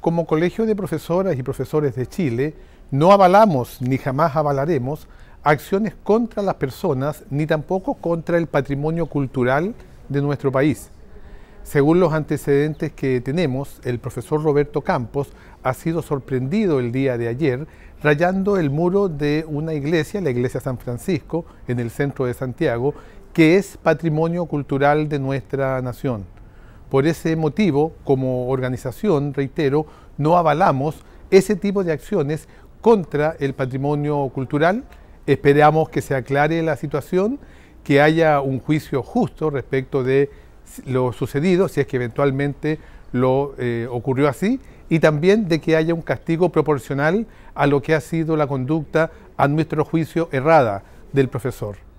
como Colegio de Profesoras y Profesores de Chile, no avalamos ni jamás avalaremos acciones contra las personas ni tampoco contra el patrimonio cultural de nuestro país. Según los antecedentes que tenemos, el profesor Roberto Campos ha sido sorprendido el día de ayer rayando el muro de una iglesia, la iglesia San Francisco, en el centro de Santiago, que es patrimonio cultural de nuestra nación. Por ese motivo, como organización, reitero, no avalamos ese tipo de acciones contra el patrimonio cultural. Esperamos que se aclare la situación, que haya un juicio justo respecto de lo sucedido, si es que eventualmente lo eh, ocurrió así, y también de que haya un castigo proporcional a lo que ha sido la conducta, a nuestro juicio, errada del profesor.